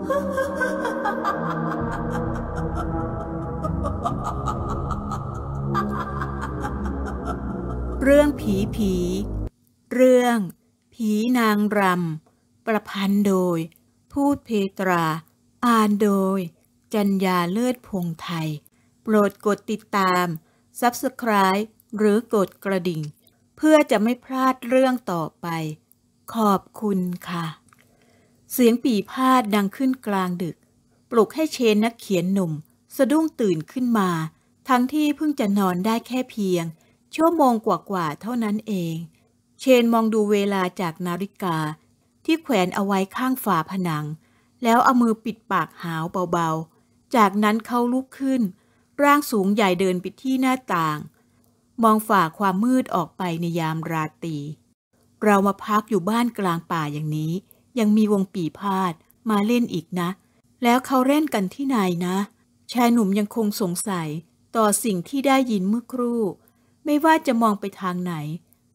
เรื่องผีผี เรื่อง ผีนางรำประพันธ์โดย พูดเพตรา อ่านโดยจัญญาเลือดพงไทย โปรดกดติดตาม Subscribe หรือกดกระดิ่ง เพื่อจะไม่พลาดเรื่องต่อไป ขอบคุณค่ะเสียงปีพาดดังขึ้นกลางดึก ปลุกให้เชนนักเขียนหนุ่ม สะดุ้งตื่นขึ้นมา ทั้งที่เพิ่งจะนอนได้แค่เพียง ชั่วโมงกว่าๆเท่านั้นเอง เชนมองดูเวลาจากนาฬิกา ที่แขวนเอาไว้ข้างฝาผนัง แล้วเอามือปิดปากหาวเบาๆ จากนั้นเขาลุกขึ้น ร่างสูงใหญ่เดินไปที่หน้าต่าง มองฝ่าความมืดออกไปในยามราตรีเรามาพักอยู่บ้านกลางป่าอย่างนี้ยังมีวงปีพาดมาเล่นอีกนะ แล้วเขาเล่นกันที่ไหนนะ ชายหนุ่มยังคงสงสัยต่อสิ่งที่ได้ยินเมื่อครู่ ไม่ว่าจะมองไปทางไหน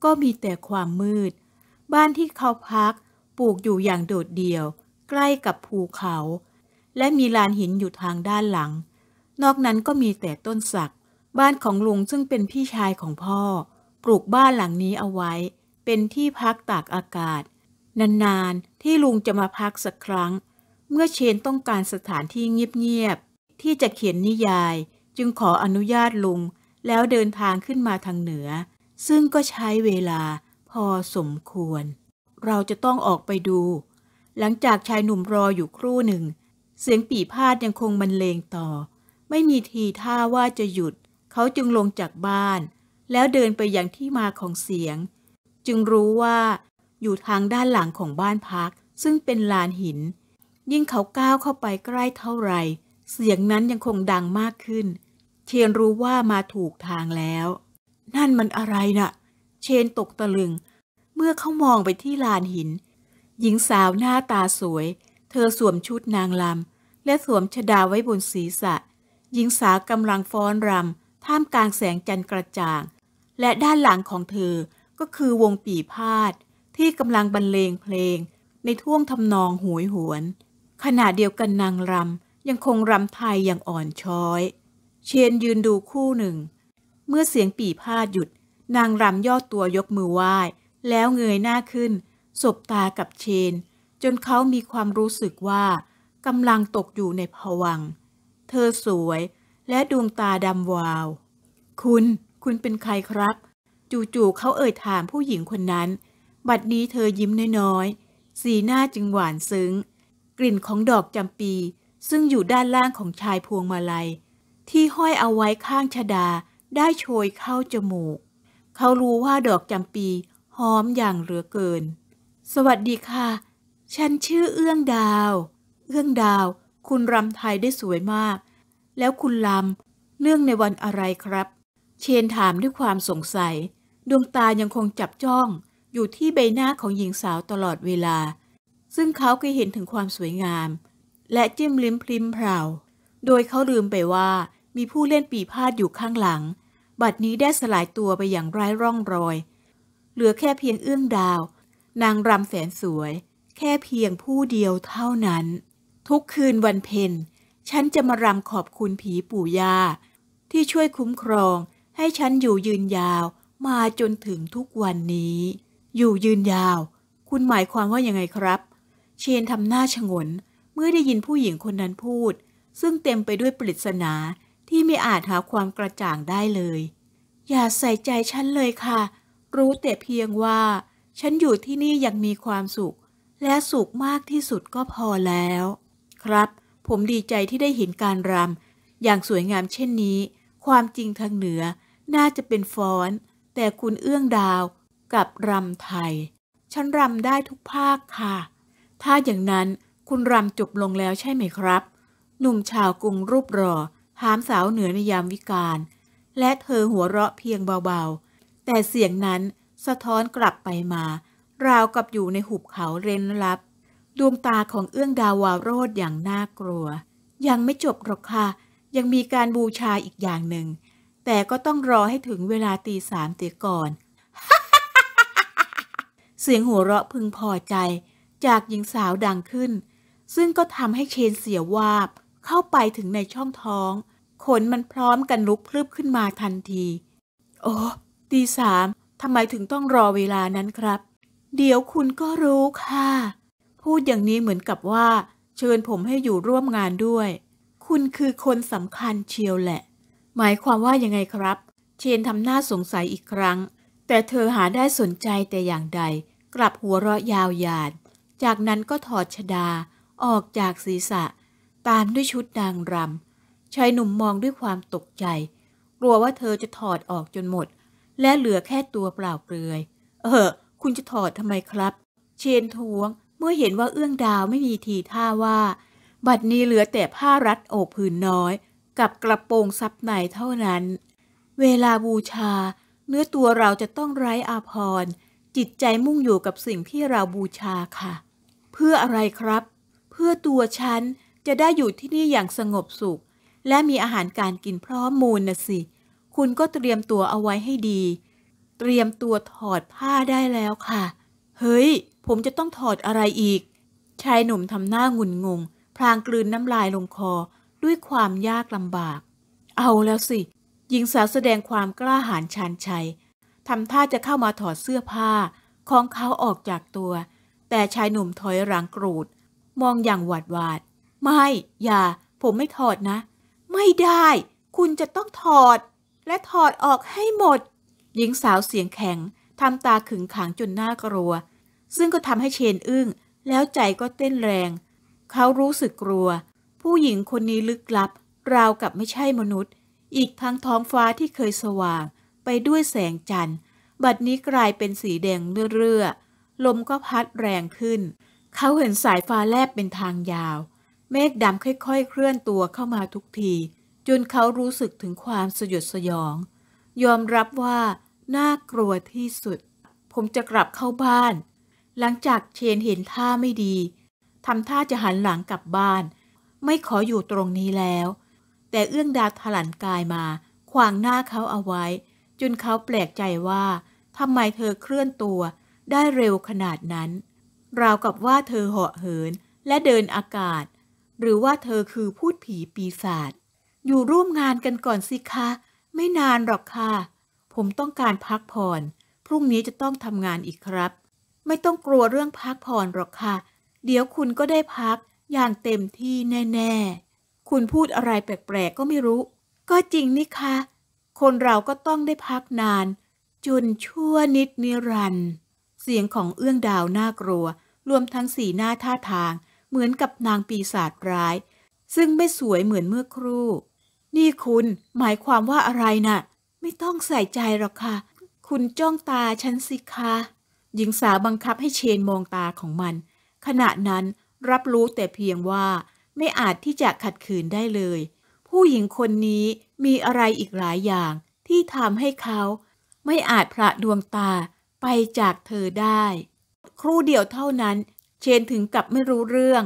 ก็มีแต่ความมืด บ้านที่เขาพักปลูกอยู่อย่างโดดเดี่ยว ใกล้กับภูเขา และมีลานหินอยู่ทางด้านหลัง นอกนั้นก็มีแต่ต้นสัก บ้านของลุงซึ่งเป็นพี่ชายของพ่อ ปลูกบ้านหลังนี้เอาไว้ เป็นที่พักตากอากาศนานๆ ที่ลุงจะมาพักสักครั้ง เมื่อเชนต้องการสถานที่เงียบๆที่จะเขียนนิยาย จึงขออนุญาตลุงแล้วเดินทางขึ้นมาทางเหนือ ซึ่งก็ใช้เวลาพอสมควร เราจะต้องออกไปดู หลังจากชายหนุ่มรออยู่ครู่หนึ่ง เสียงปีพาดยังคงบรรเลงต่อ ไม่มีทีท่าว่าจะหยุด เขาจึงลงจากบ้าน แล้วเดินไปอย่างที่มาของเสียง จึงรู้ว่าอยู่ทางด้านหลังของบ้านพักซึ่งเป็นลานหิน ยิ่งเขาก้าวเข้าไปใกล้เท่าไรเสียงนั้นยังคงดังมากขึ้น เชนรู้ว่ามาถูกทางแล้ว นั่นมันอะไรนะ่ะ เชนตกตะลึงเมื่อเขามองไปที่ลานหิน หญิงสาวหน้าตาสวย เธอสวมชุดนางลำและสวมชดาไว้บนศีรษะ หญิงสาวกำลังฟ้อนรำท่ามกลางแสงจันทร์กระจ่างและด้านหลังของเธอก็คือวงปีพาดที่กำลังบรรเลงเพลงในท่วงทำนองหวยหวน ขณะเดียวกันนางรำยังคงรำไทยอย่างอ่อนช้อย เชียนยืนดูคู่หนึ่ง เมื่อเสียงปี่พาดหยุด นางรำย่อตัวยกมือไหว้แล้วเงยหน้าขึ้น สบตากับเชน จนเขามีความรู้สึกว่ากำลังตกอยู่ในผวัง เธอสวยและดวงตาดำวาว คุณ คุณเป็นใครครับ จู่ๆเขาเอ่ยถามผู้หญิงคนนั้นบัดนี้เธอยิ้มน้อยๆ สีหน้าจึงหวานซึ้ง กลิ่นของดอกจำปีซึ่งอยู่ด้านล่างของชายพวงมาลัย ที่ห้อยเอาไว้ข้างชดาได้โชยเข้าจมูก เขารู้ว่าดอกจำปีหอมอย่างเหลือเกิน สวัสดีค่ะ ฉันชื่อเอื้องดาว เอื้องดาวคุณรำไทยได้สวยมาก แล้วคุณลำเนื่องในวันอะไรครับ เชนถามด้วยความสงสัย ดวงตายังคงจับจ้องอยู่ที่ใบหน้าของหญิงสาวตลอดเวลา ซึ่งเขาก็เห็นถึงความสวยงาม และจิ้มลิ้มพริมเพาโดยเขาลืมไปว่ามีผู้เล่นปีพาดอยู่ข้างหลัง บัดนี้ได้สลายตัวไปอย่างไร้ร่องรอย เหลือแค่เพียงเอื้องดาว นางรำแสนสวย แค่เพียงผู้เดียวเท่านั้น ทุกคืนวันเพ็ญ ฉันจะมารำขอบคุณผีปู่ย่าที่ช่วยคุ้มครอง ให้ฉันอยู่ยืนยาวมาจนถึงทุกวันนี้อยู่ยืนยาว คุณหมายความว่ายังไงครับ เชนทำหน้าชงน เมื่อได้ยินผู้หญิงคนนั้นพูด ซึ่งเต็มไปด้วยปริศนาที่ไม่อาจหาความกระจ่างได้เลย อย่าใส่ใจฉันเลยค่ะ รู้แต่เพียงว่าฉันอยู่ที่นี่ยังมีความสุข และสุขมากที่สุดก็พอแล้ว ครับ ผมดีใจที่ได้เห็นการรำอย่างสวยงามเช่นนี้ ความจริงทางเหนือ น่าจะเป็นฟ้อน แต่คุณเอื้องดาวกับรำไทย ฉันรำได้ทุกภาคค่ะ ถ้าอย่างนั้นคุณรำจบลงแล้วใช่ไหมครับ หนุ่มชาวกรุงรูปรอถามสาวเหนือในยามวิกาลและเธอหัวเราะเพียงเบาๆ แต่เสียงนั้นสะท้อนกลับไปมา ราวกับอยู่ในหุบเขาเร้นลับ ดวงตาของเอื้องดาวาวโรดอย่างน่ากลัว ยังไม่จบหรอกค่ะ ยังมีการบูชาอีกอย่างหนึ่งแต่ก็ต้องรอให้ถึงเวลาตีสามเตียก่อนเสียงหัวเราะพึงพอใจจากหญิงสาวดังขึ้น ซึ่งก็ทำให้เชนเสียวาบ เข้าไปถึงในช่องท้อง ขนมันพร้อมกันลุกพลืบขึ้นมาทันที โอ้ ตีสามทำไมถึงต้องรอเวลานั้นครับ เดี๋ยวคุณก็รู้ค่ะ พูดอย่างนี้เหมือนกับว่า เชิญผมให้อยู่ร่วมงานด้วย คุณคือคนสำคัญเชียวแหละ หมายความว่ายังไงครับ เชนทำหน้าสงสัยอีกครั้ง แต่เธอหาได้สนใจแต่อย่างใดกลับหัวเราะยาวหยาดจากนั้นก็ถอดชดาออกจากศีรษะ ตามด้วยชุดนางรำชายหนุ่มมองด้วยความตกใจ กลัวว่าเธอจะถอดออกจนหมด และเหลือแค่ตัวเปล่าเปลือย เออคุณจะถอดทำไมครับ เชนทวง เมื่อเห็นว่าเอื้องดาวไม่มีทีท่าว่า บัดนี้เหลือแต่ผ้ารัดอกผืนน้อย กับกระโปรงซับในเท่านั้น เวลาบูชา เนื้อตัวเราจะต้องไร้อาภรจิตใจมุ่งอยู่กับสิ่งที่เราบูชาค่ะ เพื่ออะไรครับ เพื่อตัวฉันจะได้อยู่ที่นี่อย่างสงบสุข และมีอาหารการกินพร้อมมูลนะสิ คุณก็เตรียมตัวเอาไว้ให้ดี เตรียมตัวถอดผ้าได้แล้วค่ะ เฮ้ย ผมจะต้องถอดอะไรอีก ชายหนุ่มทำหน้างุนงง พลางกลืนน้ำลายลงคอด้วยความยากลำบาก เอาแล้วสิ หญิงสาวแสดงความกล้าหาญชาญชัยทำท่าจะเข้ามาถอดเสื้อผ้า ของเขาออกจากตัว แต่ชายหนุ่มถอยหลังกรูด มองอย่างหวาดหวาด ไม่ อย่า ผมไม่ถอดนะ ไม่ได้ คุณจะต้องถอด และถอดออกให้หมด หญิงสาวเสียงแข็งทำตาขึงขังจนน่ากลัว ซึ่งก็ทำให้เชนอึง้ง แล้วใจก็เต้นแรง เขารู้สึกกลัว ผู้หญิงคนนี้ลึกลับ ราวกับไม่ใช่มนุษย์ อีกทั้งท้องฟ้าที่เคยสว่างไปด้วยแสงจันทร์ บัดนี้กลายเป็นสีแดงเรื่อๆ ลมก็พัดแรงขึ้น เขาเห็นสายฟ้าแลบเป็นทางยาว เมฆดำค่อยๆเคลื่อนตัวเข้ามาทุกที จนเขารู้สึกถึงความสยดสยอง ยอมรับว่า น่ากลัวที่สุด ผมจะกลับเข้าบ้าน หลังจากเชนเห็นท่าไม่ดี ทำท่าจะหันหลังกลับบ้าน ไม่ขออยู่ตรงนี้แล้ว แต่เอื้องดาถลันกายมา ขวางหน้าเขาเอาไว้จนเขาแปลกใจว่าทำไมเธอเคลื่อนตัวได้เร็วขนาดนั้น ราวกับว่าเธอเหาะเหินและเดินอากาศ หรือว่าเธอคือพูดผีปีศาจอยู่ร่วมงานกันก่อนสิคะ ไม่นานหรอกค่ะผมต้องการพักผ่อนพรุ่งนี้จะต้องทำงานอีกครับ ไม่ต้องกลัวเรื่องพักผ่อนหรอกค่ะเดี๋ยวคุณก็ได้พักอย่างเต็มที่แน่ ๆ คุณพูดอะไรแปลกๆก็ไม่รู้ ก็จริงนี่คะคนเราก็ต้องได้พักนานจนชั่วนิดนิรันด์เสียงของเอื้องดาวน่ากลัว รวมทั้งสีหน้าท่าทาง เหมือนกับนางปีศาจร้ายซึ่งไม่สวยเหมือนเมื่อครู่ นี่คุณหมายความว่าอะไรนะ่ะ ไม่ต้องใส่ใจหรอกค่ะ คุณจ้องตาฉันสิคะหญิงสาวบังคับให้เชนมองตาของมัน ขณะนั้นรับรู้แต่เพียงว่า ไม่อาจที่จะขัดขืนได้เลยผู้หญิงคนนี้มีอะไรอีกหลายอย่างที่ทำให้เขา ไม่อาจพระดวงตาไปจากเธอได้ ครู่เดียวเท่านั้นเชนถึงกับไม่รู้เรื่อง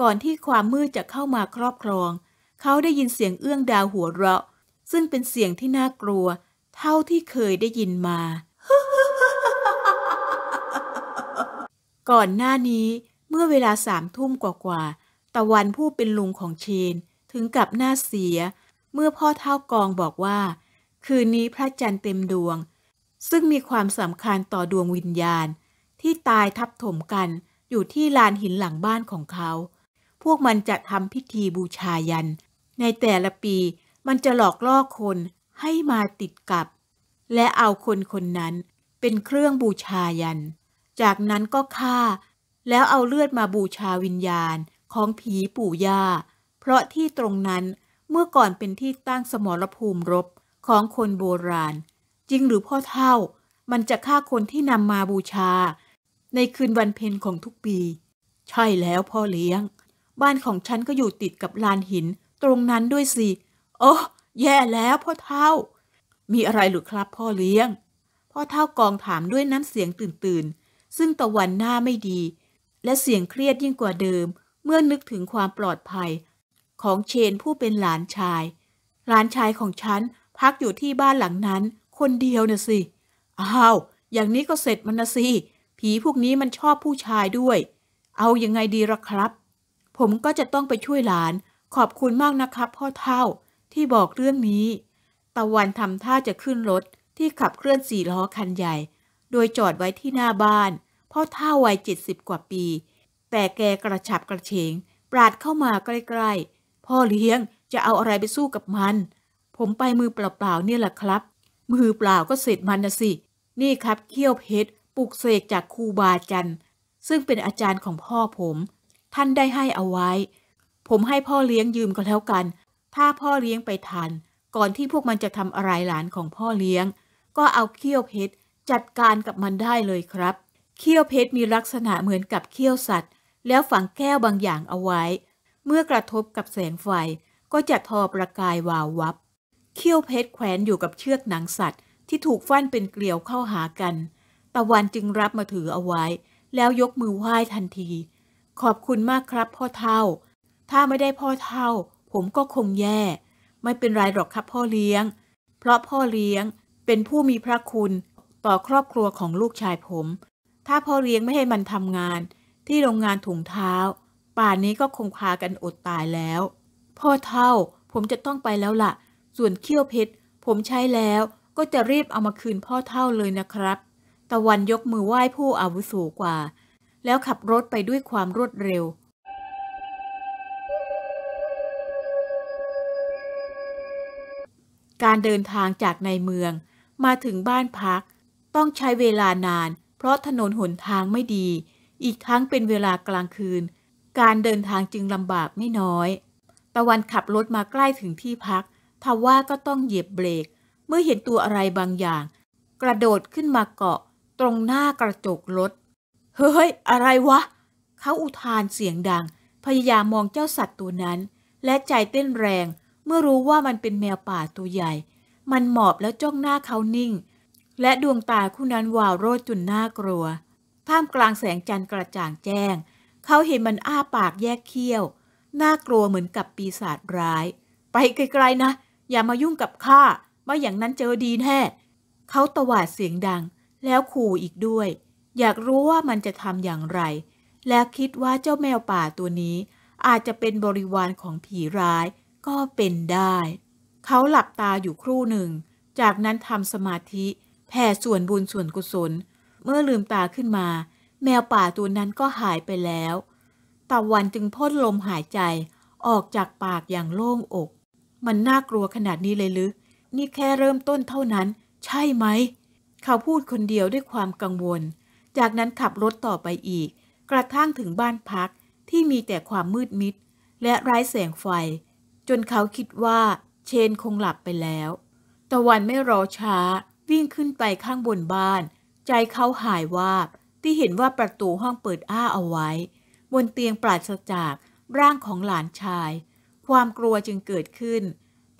ก่อนที่ความมืดจะเข้ามาครอบครอง เขาได้ยินเสียงเอื้องดาวหัวเราะ ซึ่งเป็นเสียงที่น่ากลัว เท่าที่เคยได้ยินมา ก่อนหน้านี้เมื่อเวลาสามทุ่มกว่าๆตะวันผู้เป็นลุงของเชนถึงกับหน้าเสีย เมื่อพ่อเท่ากองบอกว่า คืนนี้พระจันทร์เต็มดวง ซึ่งมีความสำคัญต่อดวงวิญญาณ ที่ตายทับถมกันอยู่ที่ลานหินหลังบ้านของเขา พวกมันจะทำพิธีบูชายัน ในแต่ละปีมันจะหลอกล่อคนให้มาติดกับ และเอาคนคนนั้นเป็นเครื่องบูชายัน จากนั้นก็ฆ่า แล้วเอาเลือดมาบูชาวิญญาณของผีปู่ย่าเพราะที่ตรงนั้นเมื่อก่อนเป็นที่ตั้งสมรภูมิรบของคนโบราณ จริงหรือพ่อเท่า มันจะฆ่าคนที่นำมาบูชา ในคืนวันเพ็ญของทุกปี ใช่แล้วพ่อเลี้ยง บ้านของฉันก็อยู่ติดกับลานหินตรงนั้นด้วยสิโอ้แย่แล้วพ่อเท่า มีอะไรหรือครับพ่อเลี้ยง พ่อเท่ากองถามด้วยน้ำเสียงตื่นตื่นซึ่งตะวันหน้าไม่ดี และเสียงเครียดยิ่งกว่าเดิม เมื่อนึกถึงความปลอดภัยของเชนผู้เป็นหลานชาย หลานชายของฉันพักอยู่ที่บ้านหลังนั้น คนเดียวน่ะสิอ้าวอย่างนี้ก็เสร็จมันนะสิ ผีพวกนี้มันชอบผู้ชายด้วย เอาอยัางไงดีละครับ ผมก็จะต้องไปช่วยหลาน ขอบคุณมากนะครับ พ่อเท่าที่บอกเรื่องนี้ ตะวันทำท่าจะขึ้นรถที่ขับเคลื่อนสี่ล้อคันใหญ่ โดยจอดไว้ที่หน้าบ้านพ่อเท่าวัยเจ็ดสิบกว่าปีแต่แกกระฉับกระเฉง ปราดเข้ามาใกล้พ่อเลี้ยงจะเอาอะไรไปสู้กับมัน ผมไปมือเปล่าๆเนี่ยแหละครับ มือเปล่าก็เสร็จมันนะสิ นี่ครับเขี้ยวเพชรปลุกเสกจากครูบาจัน ซึ่งเป็นอาจารย์ของพ่อผม ท่านได้ให้เอาไว้ ผมให้พ่อเลี้ยงยืมก็แล้วกัน ถ้าพ่อเลี้ยงไปทัน ก่อนที่พวกมันจะทำอะไรหลานของพ่อเลี้ยง ก็เอาเขี้ยวเพชรจัดการกับมันได้เลยครับเขี้ยวเพชรมีลักษณะเหมือนกับเขี้ยวสัตว์ แล้วฝังแก้วบางอย่างเอาไว้เมื่อกระทบกับแสงไฟก็จะทอประกายวาววับเขี้ยวเพชรแขวนอยู่กับเชือกหนังสัตว์ ที่ถูกฟันเป็นเกลียวเข้าหากัน ตะวันจึงรับมาถือเอาไว้แล้วยกมือไหว้ทันที ขอบคุณมากครับ พ่อเท่า ถ้าไม่ได้พ่อเท่า ผมก็คงแย่ ไม่เป็นไรหรอกครับพ่อเลี้ยง เพราะพ่อเลี้ยงเป็นผู้มีพระคุณต่อครอบครัวของลูกชายผม ถ้าพ่อเลี้ยงไม่ให้มันทำงาน ที่โรงงานถุงเท้าป่านนี้ก็คงพากันอดตายแล้ว พ่อเท่า ผมจะต้องไปแล้วละ่ะ ส่วนเขี้ยวเพชร ผมใช้แล้วก็จะรีบเอามาคืนพ่อเท่าเลยนะครับ ตะวันยกมือไหว้ผู้อาวุโสกว่า แล้วขับรถไปด้วยความรวดเร็ว การเดินทางจากในเมือง มาถึงบ้านพัก ต้องใช้เวลานาน เพราะถนนหนทางไม่ดี อีกทั้งเป็นเวลากลางคืนการเดินทางจึงลำบากไม่น้อย ตะวันขับรถมาใกล้ถึงที่พัก ทว่าก็ต้องเหยียบเบรก เมื่อเห็นตัวอะไรบางอย่าง กระโดดขึ้นมาเกาะตรงหน้ากระจกรถ เฮ้ย อะไรวะ เขาอุทานเสียงดัง พยายามมองเจ้าสัตว์ตัวนั้น และใจเต้นแรงเมื่อรู้ว่ามันเป็นแมวป่าตัวใหญ่ มันหมอบแล้วจ้องหน้าเขานิ่ง และดวงตาคู่นั้นวาวโรดจนน่ากลัว ท่ามกลางแสงจันทร์กระจ่างแจ้งเขาเห็นมันอ้าปากแยกเขี้ยว น่ากลัวเหมือนกับปีศาจร้าย ไปไกลๆนะ อย่ามายุ่งกับข้าไม่อย่างนั้นเจอดีแน่ เขาตวาดเสียงดัง แล้วขู่อีกด้วย อยากรู้ว่ามันจะทำอย่างไร และคิดว่าเจ้าแมวป่าตัวนี้ อาจจะเป็นบริวารของผีร้าย ก็เป็นได้ เขาหลับตาอยู่ครู่หนึ่ง จากนั้นทำสมาธิแผ่ส่วนบุญส่วนกุศล เมื่อลืมตาขึ้นมาแมวป่าตัวนั้นก็หายไปแล้ว ตะวันจึงพ่นลมหายใจออกจากปากอย่างโล่งอก มันน่ากลัวขนาดนี้เลยหรือนี่แค่เริ่มต้นเท่านั้น ใช่ไหม เขาพูดคนเดียวด้วยความกังวล จากนั้นขับรถต่อไปอีก กระทั่งถึงบ้านพักที่มีแต่ความมืดมิดและไร้แสงไฟ จนเขาคิดว่าเชนคงหลับไปแล้ว ตะวันไม่รอช้า วิ่งขึ้นไปข้างบนบ้าน ใจเขาหายวาบที่เห็นว่าประตูห้องเปิดอ้าเอาไว้ บนเตียงปราศจากร่างของหลานชาย ความกลัวจึงเกิดขึ้น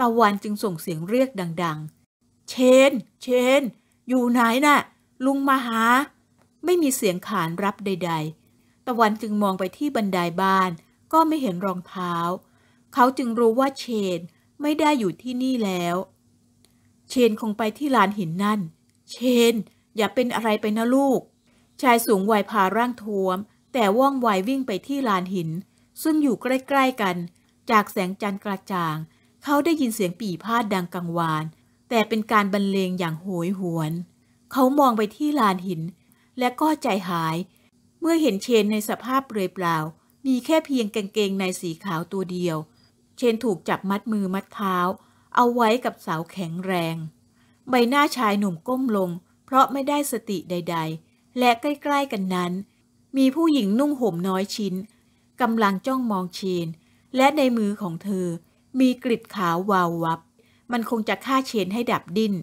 ตะวันจึงส่งเสียงเรียกดัง ๆ เชนเชน อยู่ไหนนะ่ะ ลุงมาหา ไม่มีเสียงขานรับใด ๆ ตะวันจึงมองไปที่บันไดบ้านก็ไม่เห็นรองเท้า เขาจึงรู้ว่าเชน ไม่ได้อยู่ที่นี่แล้ว เชนคงไปที่ลานหินนั่น เชน อย่าเป็นอะไรไปนะลูกชายสูงวัยพาร่างท้วม แต่ว่องไววิ่งไปที่ลานหินซึ่งอยู่ใกล้ๆกัน จากแสงจันทร์กระจ่าง เขาได้ยินเสียงปี่พาดดังกังวาน แต่เป็นการบรรเลงอย่างโหยหวน เขามองไปที่ลานหิน และก็ใจหาย เมื่อเห็นเชนในสภาพเปลือยเปล่า มีแค่เพียงกางเกงในสีขาวตัวเดียว เชนถูกจับมัดมือมัดเท้า เอาไว้กับเสาแข็งแรง ใบหน้าชายหนุ่มก้มลงเพราะไม่ได้สติใดๆและใกล้ๆ กันนั้น มีผู้หญิงนุ่งห่มน้อยชิ้นกำลังจ้องมองเชน และในมือของเธอ มีกริดขาววาววับ มันคงจะฆ่าเชนให้ดับดิน้น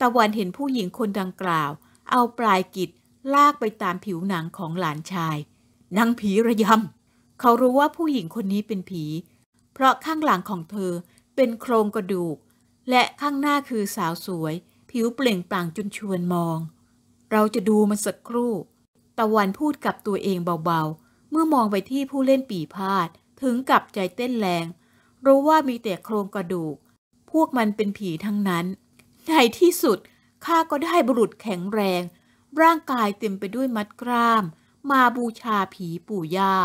ตะวันเห็นผู้หญิงคนดังกล่าว เอาปลายกิดลากไปตามผิวหนังของหลานชายนางผีระยำ เขารู้ว่าผู้หญิงคนนี้เป็นผี เพราะข้างหลังของเธอเป็นโครงกระดูก และข้างหน้าคือสาวสวย ผิวเปล่งปลั่งจนชวนมองเราจะดูมันสักครู่ ตะวันพูดกับตัวเองเบาๆ เมื่อมองไปที่ผู้เล่นปีพาดถึงกับใจเต้นแรง รู้ว่ามีแต่โครงกระดูก พวกมันเป็นผีทั้งนั้น ในที่สุดข้าก็ได้บุรุษแข็งแรง ร่างกายเต็มไปด้วยมัดกราม มาบูชาผีปู่ย่า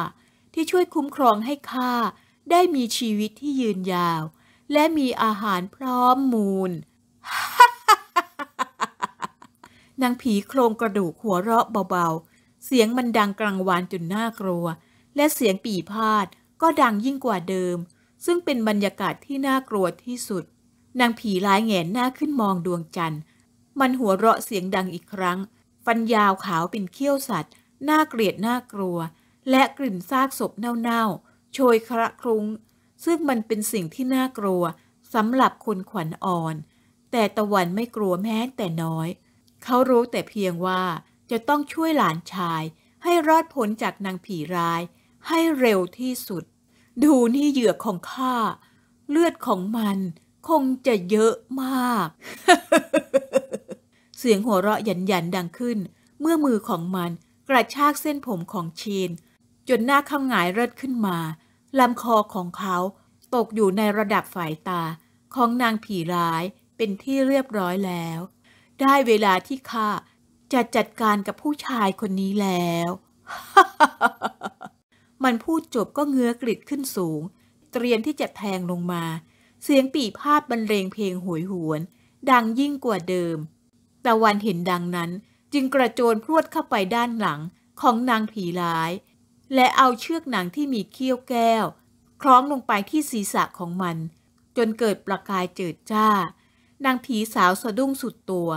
ที่ช่วยคุ้มครองให้ข้าได้มีชีวิตที่ยืนยาว และมีอาหารพร้อมมูลนางผีโครงกระดูกหัวเราะเบาๆ เสียงมันดังกลางวานจนน่ากลัว และเสียงปีพาดก็ดังยิ่งกว่าเดิม ซึ่งเป็นบรรยากาศที่น่ากลัวที่สุด นางผีลายแงนหน้าขึ้นมองดวงจันทร์มันหัวเราะเสียงดังอีกครั้ง ฟันยาวขาวเป็นเขี้ยวสัตว์ น่าเกลียดน่ากลัวและกลิ่นซากศพเน่าๆ โชยคระครุง้งซึ่งมันเป็นสิ่งที่น่ากลัวสำหรับคนขวัญอ่อน แต่ตะวันไม่กลัวแม้แต่น้อยเขารู้แต่เพียงว่าจะต้องช่วยหลานชายให้รอดพ้นจากนางผีร้ายให้เร็วที่สุด ดูนี่เหยื่อของข้าเลือดของมันคงจะเยอะมาก เสียงหัวเราะหยันหยันดังขึ้น เมื่อมือของมันกระชากเส้นผมของเชนจนหน้าข้างหงายเลิดขึ้นมา ลำคอของเขาตกอยู่ในระดับฝ่ายตาของนางผีร้ายเป็นที่เรียบร้อยแล้วได้เวลาที่ข้า จะจัดการกับผู้ชายคนนี้แล้ว มันพูดจบก็เงื้อกริดขึ้นสูง เตรียมที่จะแทงลงมา เสียงปีพาดบรรเลงเพลงหวยหวน ดังยิ่งกว่าเดิมตะวันเห็นดังนั้นจึงกระโจนพรวดเข้าไปด้านหลัง ของนางผีร้าย และเอาเชือกหนังที่มีเขี้ยวแก้ว คล้องลงไปที่ศีรษะของมัน จนเกิดประกายเจิดจ้า นางผีสาวสะดุ้งสุดตัว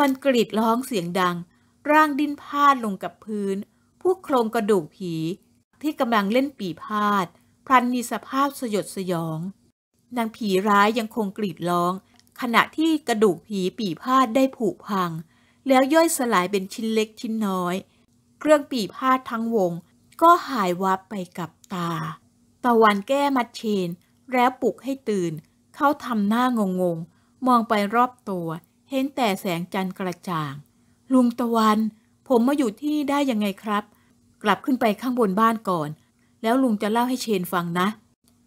มันกรีดร้องเสียงดังร่างดิ้นพาดลงกับพื้น ผู้โครงกระดูกผีที่กำลังเล่นปีพาดพลันมีสภาพสยดสยองนางผีร้ายยังคงกรีดร้องขณะที่กระดูกผีปีพาดได้ผุพังแล้วย่อยสลายเป็นชิ้นเล็กชิ้นน้อย เครื่องปีพาดทั้งวงก็หายวับไปกับตา ตะวันแก้มัดเชนแล้วปลุกให้ตื่นเข้าทำหน้างงๆมองไปรอบตัวเห็นแต่แสงจันทร์กระจ่าง ลุงตะวัน ผมมาอยู่ที่นี่ได้ยังไงครับ กลับขึ้นไปข้างบนบ้านก่อน แล้วลุงจะเล่าให้เชนฟังนะ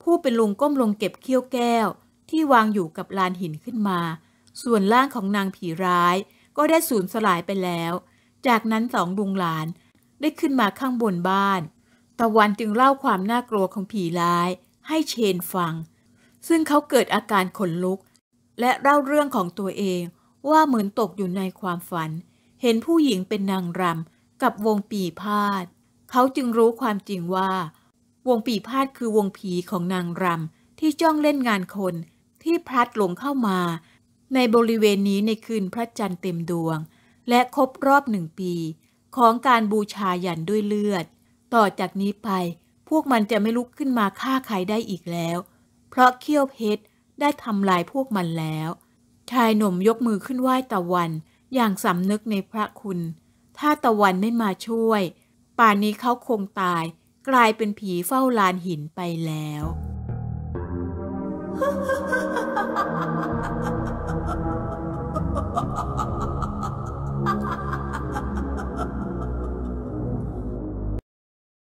ผู้เป็นลุงก้มลงเก็บเขี้ยวแก้ว ที่วางอยู่กับลานหินขึ้นมา ส่วนล่างของนางผีร้ายก็ได้สูญสลายไปแล้ว จากนั้นสองลุงหลานได้ขึ้นมาข้างบนบ้าน ตะวันจึงเล่าความน่ากลัวของผีร้าย ให้เชนฟัง ซึ่งเขาเกิดอาการขนลุก และเล่าเรื่องของตัวเองว่าเหมือนตกอยู่ในความฝัน เห็นผู้หญิงเป็นนางรำกับวงปีพาดเขาจึงรู้ความจริงว่า วงปีพาดคือวงผีของนางรำที่จ้องเล่นงานคนที่พลัดหลงเข้ามา ในบริเวณนี้ในคืนพระจันทร์เต็มดวง และครบรอบหนึ่งปี ของการบูชายันด้วยเลือด ต่อจากนี้ไปพวกมันจะไม่ลุกขึ้นมาฆ่าใครได้อีกแล้ว เพราะเขี้ยวเพชรได้ทำลายพวกมันแล้วชายหนุ่มยกมือขึ้นไหว้ตะวันอย่างสำนึกในพระคุณ ถ้าตะวันไม่มาช่วย ป่านนี้เขาคงตาย กลายเป็นผีเฝ้าลานหินไปแล้ว ha ha ha ha ha ha ha ha ha